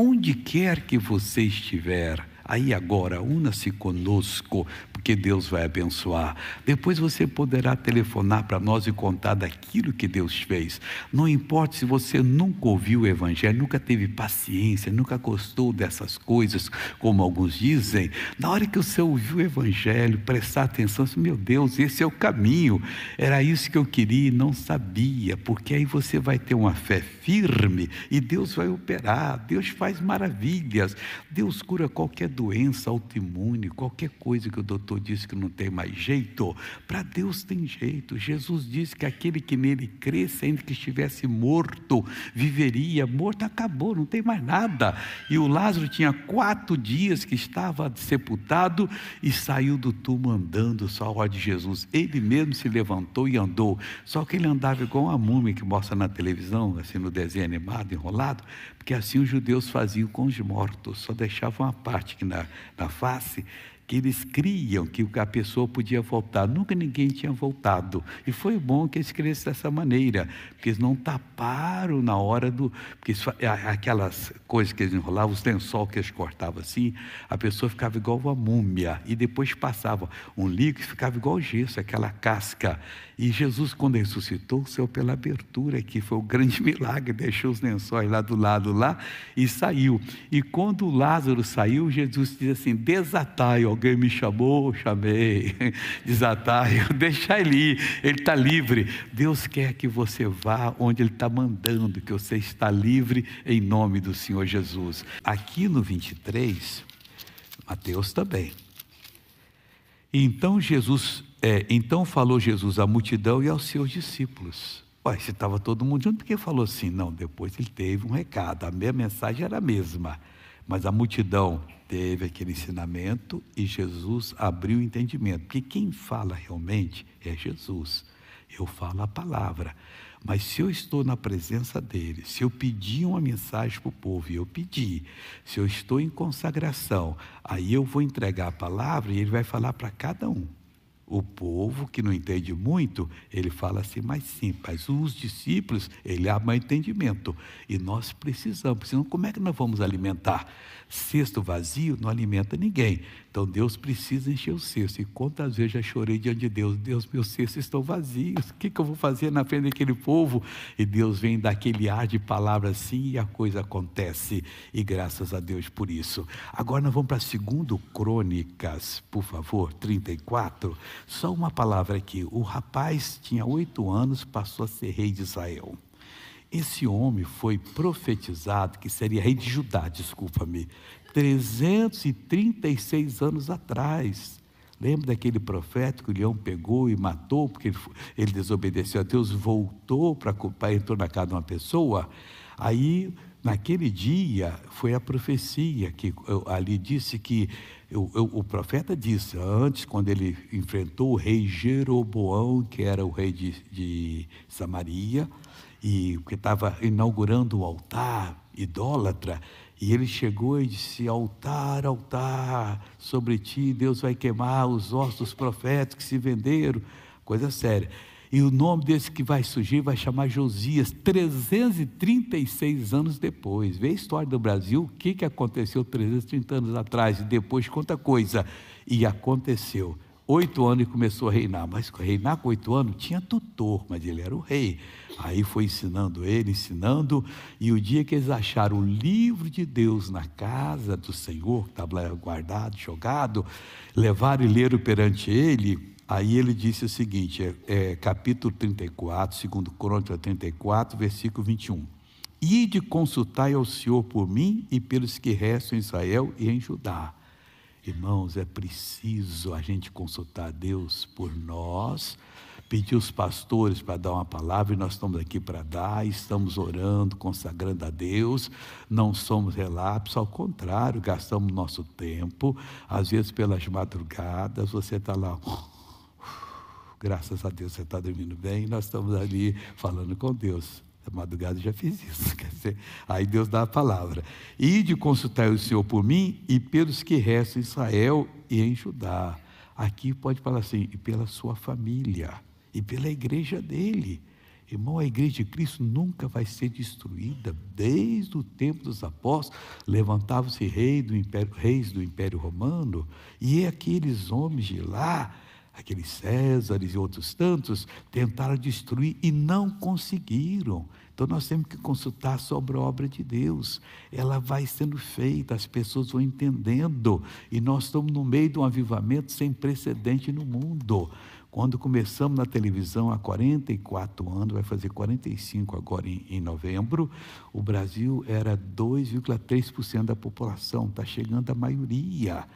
onde quer que você estiver, Aí agora, una-se conosco, porque Deus vai abençoar. Depois você poderá telefonar para nós e contar daquilo que Deus fez. Não importa se você nunca ouviu o Evangelho, nunca teve paciência, nunca gostou dessas coisas, como alguns dizem. Na hora que você ouviu o Evangelho, prestar atenção, assim, meu Deus, esse é o caminho. Era isso que eu queria e não sabia, porque aí você vai ter uma fé firme e Deus vai operar. Deus faz maravilhas. Deus cura qualquer doença autoimune, qualquer coisa que o doutor disse que não tem mais jeito, para Deus tem jeito. Jesus disse que aquele que nele cresce, ainda que estivesse morto, viveria. Morto acabou, não tem mais nada. E o Lázaro tinha quatro dias que estava sepultado e saiu do túmulo andando, só a de Jesus. Ele mesmo se levantou e andou. Só que ele andava igual uma múmia que mostra na televisão, assim no desenho animado, enrolado porque assim os judeus faziam com os mortos, só deixavam uma parte aqui na, na face que eles criam que a pessoa podia voltar. Nunca ninguém tinha voltado. E foi bom que eles crescessem dessa maneira, porque eles não taparam na hora do. Porque isso, aquelas coisas que eles enrolavam, os lençol que eles cortavam assim, a pessoa ficava igual uma múmia. E depois passava um líquido que ficava igual gesso, aquela casca. E Jesus, quando ressuscitou, saiu pela abertura, que foi o grande milagre, deixou os lençóis lá do lado lá e saiu. E quando Lázaro saiu, Jesus disse assim: desatai, alguém me chamou, chamei, desatai, deixa ele ir, ele está livre. Deus quer que você vá onde Ele está mandando, que você está livre em nome do Senhor Jesus. Aqui no 23, Mateus também. Então Jesus, é, então falou Jesus à multidão e aos seus discípulos. Ué, se estava todo mundo junto, porque que falou assim? Não, depois ele teve um recado, a minha mensagem era a mesma, mas a multidão teve aquele ensinamento e Jesus abriu o entendimento, porque quem fala realmente é Jesus. Eu falo a palavra. Mas se eu estou na presença dele, se eu pedir uma mensagem para o povo, e eu pedi, se eu estou em consagração, aí eu vou entregar a palavra e ele vai falar para cada um. O povo que não entende muito, ele fala assim mas sim. Mas Os discípulos, ele ama entendimento. E nós precisamos, senão como é que nós vamos alimentar? Cesto vazio não alimenta ninguém. Então Deus precisa encher o cesto. E quantas vezes já chorei diante de Deus: Deus, meus cestos estão vazios. O que, que eu vou fazer na frente daquele povo? E Deus vem daquele ar de palavra assim e a coisa acontece. E graças a Deus por isso. Agora nós vamos para segundo Crônicas, por favor, 34. Só uma palavra aqui. O rapaz tinha oito anos, passou a ser rei de Israel. Esse homem foi profetizado que seria rei de Judá, desculpa-me, 336 anos atrás. Lembra daquele profeta que o leão pegou e matou porque ele, ele desobedeceu a Deus, voltou para entrou na casa de uma pessoa? Aí, naquele dia, foi a profecia que eu, ali disse que eu, eu, o profeta disse, antes, quando ele enfrentou o rei Jeroboão, que era o rei de, de Samaria, e que estava inaugurando o altar idólatra, e ele chegou e disse: Altar, altar, sobre ti Deus vai queimar os ossos dos profetas que se venderam. Coisa séria. E o nome desse que vai surgir vai chamar Josias, 336 anos depois. Vê a história do Brasil, o que, que aconteceu 330 anos atrás, e depois quanta coisa. E aconteceu oito anos e começou a reinar. Mas reinar com oito anos tinha tutor, mas ele era o rei. Aí foi ensinando ele, ensinando. E o dia que eles acharam o livro de Deus na casa do Senhor, que estava guardado, jogado, levaram e leram perante ele. Aí ele disse o seguinte, é, é, capítulo 34, segundo Crônica 34, versículo 21. Ide consultai ao Senhor por mim e pelos que restam em Israel e em Judá Irmãos, é preciso a gente consultar a Deus por nós, pedir os pastores para dar uma palavra, e nós estamos aqui para dar, estamos orando, consagrando a Deus, não somos relapsos, ao contrário, gastamos nosso tempo, às vezes pelas madrugadas, você está lá. Graças a Deus você está dormindo bem, nós estamos ali falando com Deus. Essa madrugada já fiz isso. Quer dizer, aí Deus dá a palavra. E de consultar o Senhor por mim e pelos que restam em Israel e em Judá. Aqui pode falar assim, e pela sua família, e pela igreja dele. Irmão, a igreja de Cristo nunca vai ser destruída. Desde o tempo dos apóstolos, levantavam-se rei do império, reis do Império Romano, e aqueles homens de lá, aqueles Césares e outros tantos, tentaram destruir e não conseguiram. Então nós temos que consultar sobre a obra de Deus. Ela vai sendo feita, as pessoas vão entendendo. E nós estamos no meio de um avivamento sem precedente no mundo. Quando começamos na televisão há 44 anos, vai fazer 45 agora em, em novembro, o Brasil era 2,3% da população, está chegando a maioria.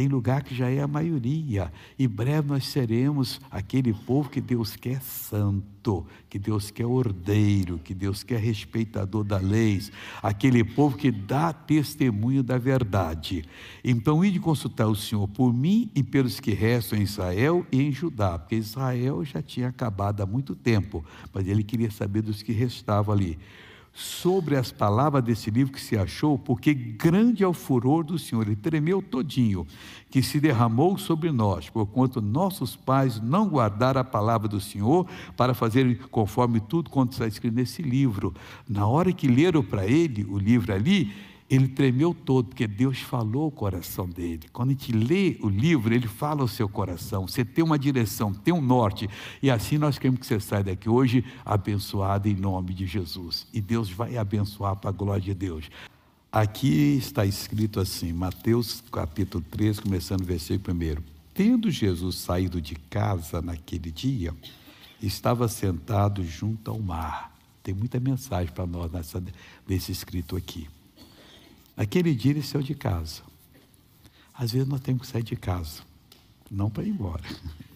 Tem lugar que já é a maioria. E breve nós seremos aquele povo que Deus quer santo, que Deus quer ordeiro, que Deus quer respeitador da lei, aquele povo que dá testemunho da verdade. Então, ide consultar o Senhor por mim e pelos que restam em Israel e em Judá, porque Israel já tinha acabado há muito tempo, mas ele queria saber dos que restavam ali sobre as palavras desse livro que se achou, porque grande é o furor do Senhor, ele tremeu todinho, que se derramou sobre nós, porquanto nossos pais não guardaram a palavra do Senhor para fazer conforme tudo quanto está escrito nesse livro. Na hora que leram para ele o livro ali, ele tremeu todo, porque Deus falou o coração dele. Quando a gente lê o livro, ele fala o seu coração. Você tem uma direção, tem um norte. E assim nós queremos que você saia daqui hoje abençoado em nome de Jesus. E Deus vai abençoar para a glória de Deus. Aqui está escrito assim, Mateus capítulo 3, começando o versículo 1. Tendo Jesus saído de casa naquele dia, estava sentado junto ao mar. Tem muita mensagem para nós nessa, nesse escrito aqui. Aquele dia ele saiu de casa. Às vezes nós temos que sair de casa, não para ir embora,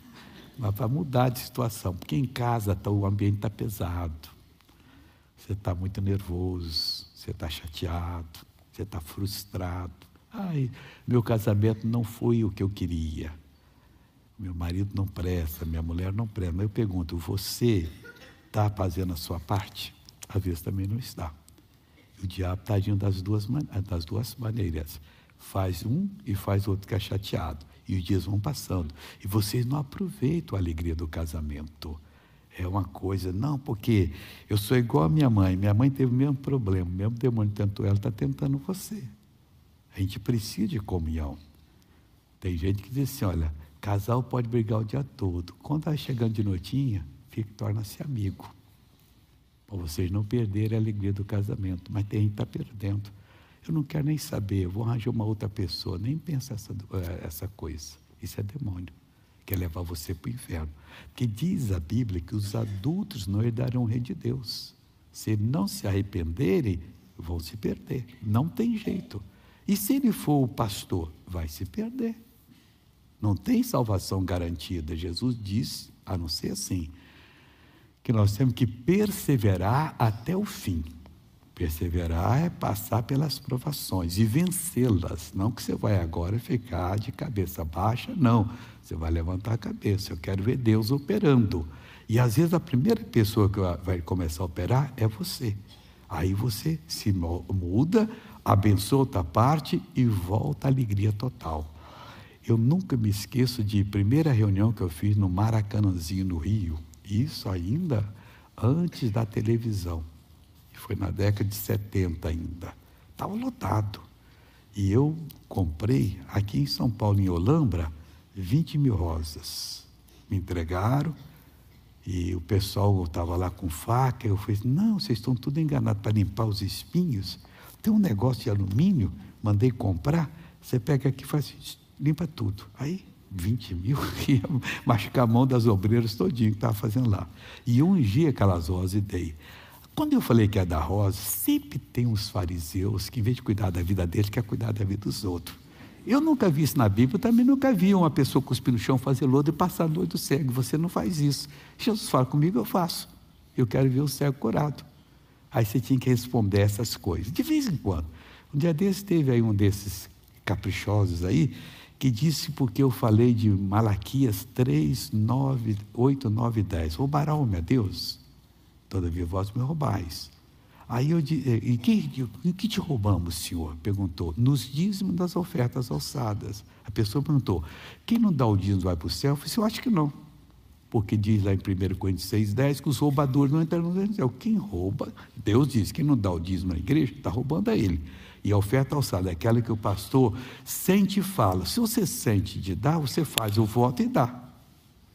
mas para mudar de situação, porque em casa tá, o ambiente está pesado, você está muito nervoso, você está chateado, você está frustrado. Ai, meu casamento não foi o que eu queria. Meu marido não presta, minha mulher não presta. Mas eu pergunto, você está fazendo a sua parte? Às vezes também não está. O diabo está agindo das duas, eh, das duas maneiras. Faz um e faz outro que é chateado. E os dias vão passando. E vocês não aproveitam a alegria do casamento. É uma coisa, não, porque eu sou igual a minha mãe. Minha mãe teve o mesmo problema, o mesmo demônio tentou ela, está tentando você. A gente precisa de comunhão. Tem gente que diz assim: olha, casal pode brigar o dia todo. Quando está chegando de noitinha, fica, torna-se amigo para vocês não perderem a alegria do casamento. Mas tem que tá estar perdendo. Eu não quero nem saber, eu vou arranjar uma outra pessoa, nem pensar essa, eh, essa coisa. Isso é demônio. Quer levar você para o inferno. Porque diz a Bíblia que os adultos não herdarão o rei de Deus. Se não se arrependerem, vão se perder. Não tem jeito. E se ele for o pastor, vai se perder. Não tem salvação garantida. Jesus diz a não ser assim que nós temos que perseverar até o fim. Perseverar é passar pelas provações e vencê-las. Não que você vai agora ficar de cabeça baixa, não. Você vai levantar a cabeça. Eu quero ver Deus operando. E às vezes a primeira pessoa que vai começar a operar é você. Aí você se muda, abençoa outra parte e volta à alegria total. Eu nunca me esqueço de primeira reunião que eu fiz no Maracanãzinho, no Rio. Isso ainda antes da televisão. E foi na década de 70 ainda. Estava lotado. E eu comprei aqui em São Paulo, em Olambra, 20 mil rosas. Me entregaram e o pessoal estava lá com faca. Eu falei: assim, não, vocês estão tudo enganados para limpar os espinhos. Tem um negócio de alumínio, mandei comprar. Você pega aqui e faz, assim, limpa tudo. Aí 20 mil, ia machucar a mão das obreiras todinho que estava fazendo lá. E eu ungi aquelas rosas e dei. Quando eu falei que ia dar rosa, sempre tem uns fariseus que, em vez de cuidar da vida deles, quer cuidar da vida dos outros. Eu nunca vi isso na Bíblia, também nunca vi uma pessoa cuspir no chão, fazer lodo e passar no olho do cego. Você não faz isso. Jesus fala comigo, eu faço. Eu quero ver o cego curado. Aí você tinha que responder essas coisas, de vez em quando. Um dia desses teve aí um desses caprichosos aí, que disse porque eu falei de Malaquias 3, 9, 8, 9 10. Roubarão-me a Deus, todavia vós me roubais. Aí eu disse, eh, em que, em que te roubamos, senhor? Perguntou, nos dízimos das ofertas alçadas. A pessoa perguntou, quem não dá o dízimo vai para o céu? Eu disse, eu acho que não. Porque diz lá em 1 Coríntios 6, 10, que os roubadores não entraram no céu. Quem rouba, Deus diz, quem não dá o dízimo na igreja, está roubando a ele. E a oferta alçada é aquela que o pastor sente e fala. Se você sente de dar, você faz o voto e dá.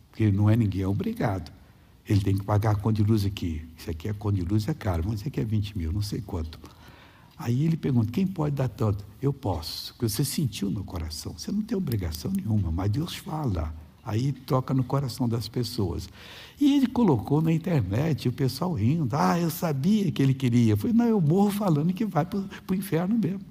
Porque não é ninguém é obrigado. Ele tem que pagar a conta de luz aqui. Isso aqui é conta de luz, é caro, mas isso aqui é 20 mil, não sei quanto. Aí ele pergunta: quem pode dar tanto? Eu posso, porque você sentiu no coração. Você não tem obrigação nenhuma, mas Deus fala. Aí toca no coração das pessoas. E ele colocou na internet, o pessoal rindo. Ah, eu sabia que ele queria. foi não, eu morro falando que vai para o inferno mesmo.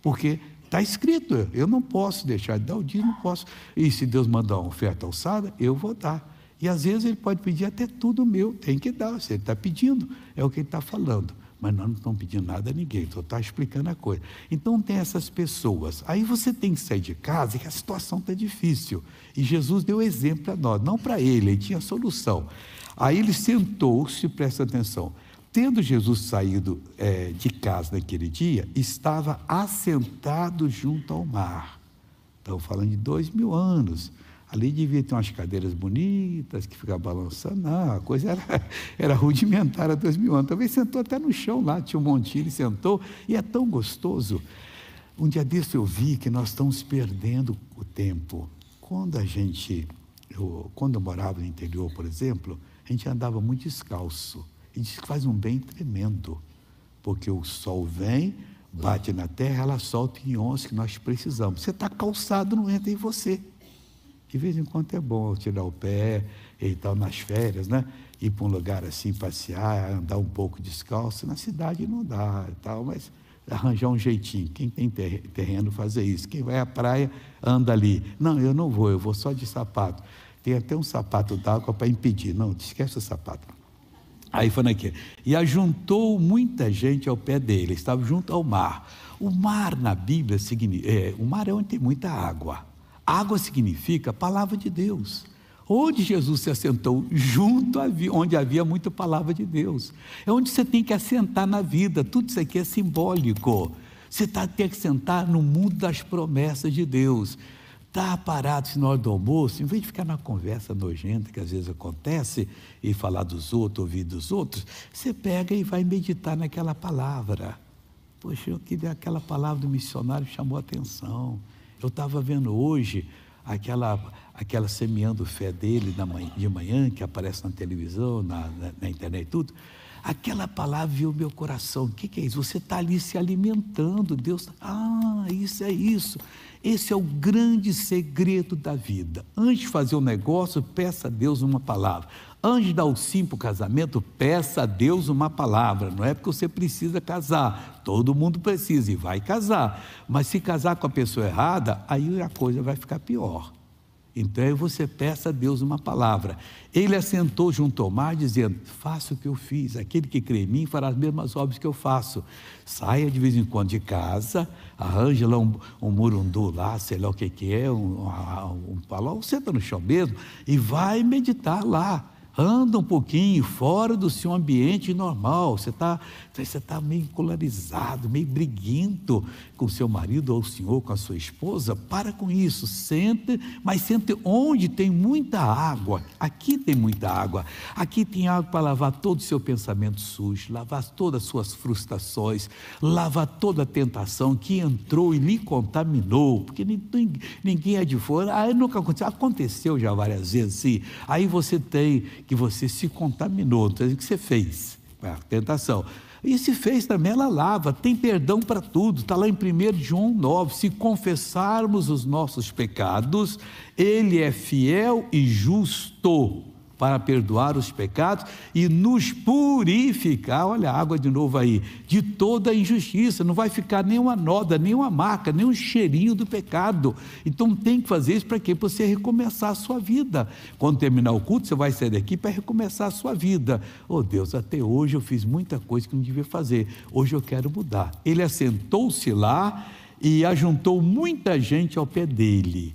Porque está escrito, eu não posso deixar de dar o dia, não posso. E se Deus mandar uma oferta alçada, eu vou dar. E às vezes ele pode pedir até tudo meu, tem que dar, se ele está pedindo, é o que ele está falando mas nós não estamos pedindo nada a ninguém, só está explicando a coisa. Então tem essas pessoas. Aí você tem que sair de casa e a situação está difícil. E Jesus deu exemplo para nós, não para ele, ele tinha solução. Aí ele sentou-se, presta atenção. Tendo Jesus saído é, de casa naquele dia, estava assentado junto ao mar. Estão falando de dois mil anos. Ali devia ter umas cadeiras bonitas que ficavam balançando. Não, a coisa era, era rudimentar há dois mil anos. Talvez sentou até no chão lá, tinha um montinho, ele sentou. E é tão gostoso. Um dia desse eu vi que nós estamos perdendo o tempo. Quando a gente, eu, quando eu morava no interior, por exemplo, a gente andava muito descalço. E diz que faz um bem tremendo, porque o sol vem, bate na terra, ela solta íons que nós precisamos. Você está calçado, não entra em você. De vez em quando é bom tirar o pé e tal, nas férias, né? Ir para um lugar assim, passear, andar um pouco descalço. Na cidade não dá e tal, mas arranjar um jeitinho. Quem tem terreno, fazer isso. Quem vai à praia, anda ali. Não, eu não vou, eu vou só de sapato. Tem até um sapato d'água para impedir. Não, esquece o sapato. Aí foi naquele. e ajuntou muita gente ao pé dele, estava junto ao mar. O mar na Bíblia significa, é, o mar é onde tem muita água. Água significa palavra de Deus. Onde Jesus se assentou? Junto a, onde havia muita palavra de Deus. É onde você tem que assentar na vida. Tudo isso aqui é simbólico. Você tá, tem que sentar no mundo das promessas de Deus. Está parado na hora do almoço, em vez de ficar na conversa nojenta que às vezes acontece e falar dos outros, ouvir dos outros, você pega e vai meditar naquela palavra. Poxa, aquela palavra do missionário chamou a atenção. Eu estava vendo hoje aquela, aquela semeando fé dele de manhã, que aparece na televisão, na, na, na internet e tudo. Aquela palavra viu meu coração. O que, que é isso? Você está ali se alimentando. Deus, ah, isso é isso. Esse é o grande segredo da vida. Antes de fazer um negócio, peça a Deus uma palavra. Antes de dar o sim para o casamento, peça a Deus uma palavra. Não é porque você precisa casar. Todo mundo precisa e vai casar. Mas se casar com a pessoa errada, aí a coisa vai ficar pior. Então aí você peça a Deus uma palavra. Ele assentou junto ao mar, dizendo: Faça o que eu fiz, aquele que crê em mim fará as mesmas obras que eu faço. Saia de vez em quando de casa, arranja lá um, um murundu lá, sei lá o que, que é, um, um, um, senta no chão mesmo, e vai meditar lá anda um pouquinho fora do seu ambiente normal. Você está você tá meio colarizado, meio briguento com seu marido ou o senhor, com a sua esposa. Para com isso, sente, mas sente onde tem muita água. Aqui tem muita água. Aqui tem água para lavar todo o seu pensamento sujo, lavar todas as suas frustrações, lavar toda a tentação que entrou e lhe contaminou. Porque ninguém, ninguém é de fora. aí nunca aconteceu. Aconteceu já várias vezes, sim. Aí você tem que você se contaminou, não sei que você fez, a tentação. E se fez também, ela lava, tem perdão para tudo. Está lá em 1 João 9. Se confessarmos os nossos pecados, Ele é fiel e justo para perdoar os pecados e nos purificar, olha a água de novo aí, de toda injustiça. Não vai ficar nenhuma noda, nenhuma marca, nenhum cheirinho do pecado. Então tem que fazer isso para quê? Para você recomeçar a sua vida. Quando terminar o culto, você vai sair daqui para recomeçar a sua vida. Oh Deus, até hoje eu fiz muita coisa que não devia fazer. Hoje eu quero mudar. Ele assentou-se lá e ajuntou muita gente ao pé dele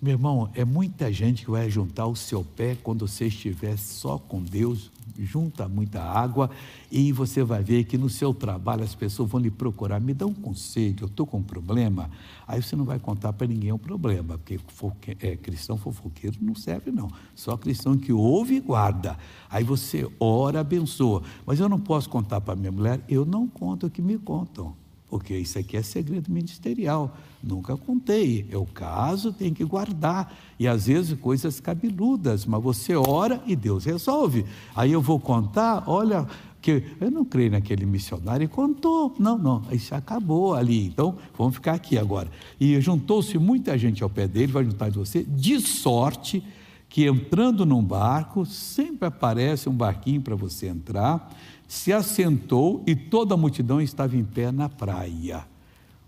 meu irmão, é muita gente que vai juntar o seu pé quando você estiver só com Deus, junta muita água e você vai ver que no seu trabalho as pessoas vão lhe procurar, me dá um conselho, eu estou com um problema. Aí você não vai contar para ninguém o problema, porque fofoque, é, cristão fofoqueiro não serve não, só cristão que ouve e guarda. Aí você ora, abençoa. Mas eu não posso contar para minha mulher, eu não conto é o que me contam porque isso aqui é segredo ministerial, nunca contei. É o caso, tem que guardar. E às vezes coisas cabeludas, mas você ora e Deus resolve. Aí eu vou contar, olha, que eu não creio naquele missionário e contou. Não, não, isso acabou ali. Então, vamos ficar aqui agora. E juntou-se muita gente ao pé dele, vai juntar de você, de sorte que entrando num barco, sempre aparece um barquinho para você entrar se assentou e toda a multidão estava em pé na praia.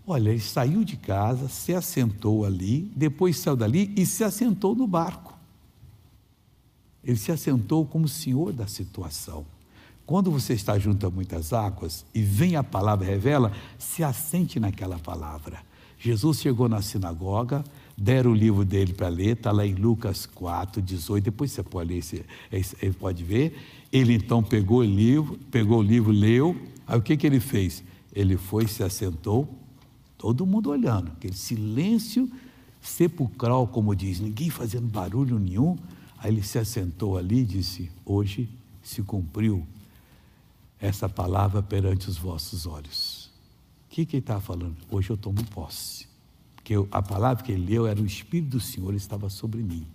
Olha, ele saiu de casa, se assentou ali, depois saiu dali e se assentou no barco. Ele se assentou como senhor da situação. Quando você está junto a muitas águas e vem a palavra revela, se assente naquela palavra. Jesus chegou na sinagoga, deram o livro dele para ler, está lá em Lucas 4, 18, depois você pode ler, você pode ver. Ele então pegou o livro, pegou o livro, leu. Aí o que, que ele fez? Ele foi, se assentou, todo mundo olhando, aquele silêncio sepulcral, como diz, ninguém fazendo barulho nenhum. Aí ele se assentou ali e disse: Hoje se cumpriu essa palavra perante os vossos olhos que, que ele estava falando? Hoje eu tomo posse. Porque eu, a palavra que ele leu era: O Espírito do Senhor estava sobre mim,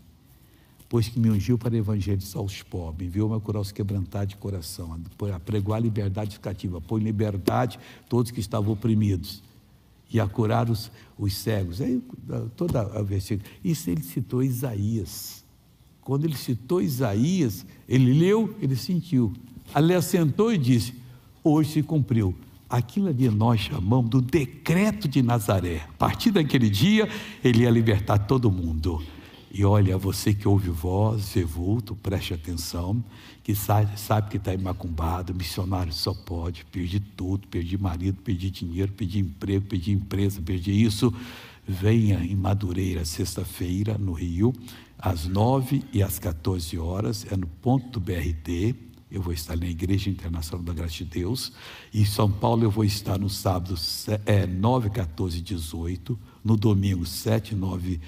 pois que me ungiu para evangelizar os pobres, enviou-me a curar os quebrantados de coração, a pregoar a liberdade cativa, pôr em liberdade todos que estavam oprimidos e a curar os, os cegos. Aí, toda a versículo. Isso ele citou Isaías. Quando ele citou Isaías, ele leu, ele sentiu. Ali assentou e disse: Hoje se cumpriu Aquilo ali nós chamamos do decreto de Nazaré. A partir daquele dia, ele ia libertar todo mundo. E olha, você que ouve voz, vê vulto, preste atenção, que sabe, sabe que está embacumbado, missionário só pode, perdi tudo, perdi marido, perdi dinheiro, perdi emprego, perdi empresa, perdi isso. Venha em Madureira, sexta-feira, no Rio, às nove e às 14 horas, é no ponto do BRT eu vou estar na Igreja Internacional da Graça de Deus. Em São Paulo, eu vou estar no sábado é, 9, 14, 18. No domingo, 7, 9,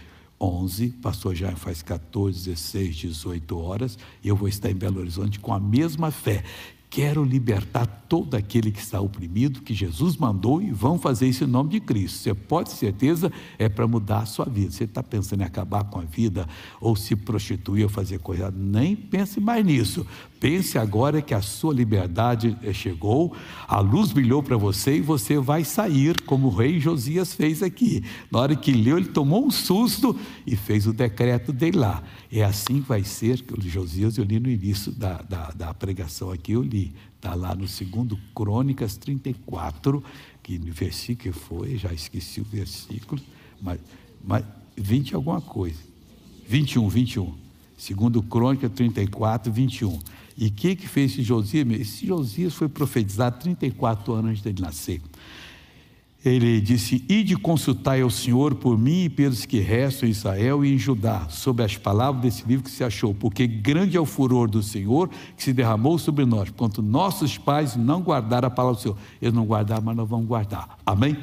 11. Pastor já faz 14, 16, 18 horas. E eu vou estar em Belo Horizonte com a mesma fé. Quero libertar todo aquele que está oprimido, que Jesus mandou, e vão fazer isso em nome de Cristo. Você pode ter certeza, é para mudar a sua vida. Você está pensando em acabar com a vida, ou se prostituir, ou fazer coisa, nem pense mais nisso. Pense agora que a sua liberdade eh, chegou, a luz brilhou para você e você vai sair, como o rei Josias fez aqui. Na hora que leu, ele tomou um susto e fez o decreto dele lá. É assim que vai ser, que o Josias eu li no início da, da, da pregação aqui, eu li. Está lá no segundo Crônicas 34, que no versículo foi, já esqueci o versículo, mas, mas 20 alguma coisa. 21, 21 segundo Crônica 34, 21. E o que, que fez esse Josias? Esse Josias foi profetizado 34 anos antes dele nascer. Ele disse: Ide consultai ao Senhor por mim e pelos que restam em Israel e em Judá, sobre as palavras desse livro que se achou, porque grande é o furor do Senhor que se derramou sobre nós, quanto nossos pais não guardaram a palavra do Senhor. Eles não guardaram, mas nós vamos guardar. Amém?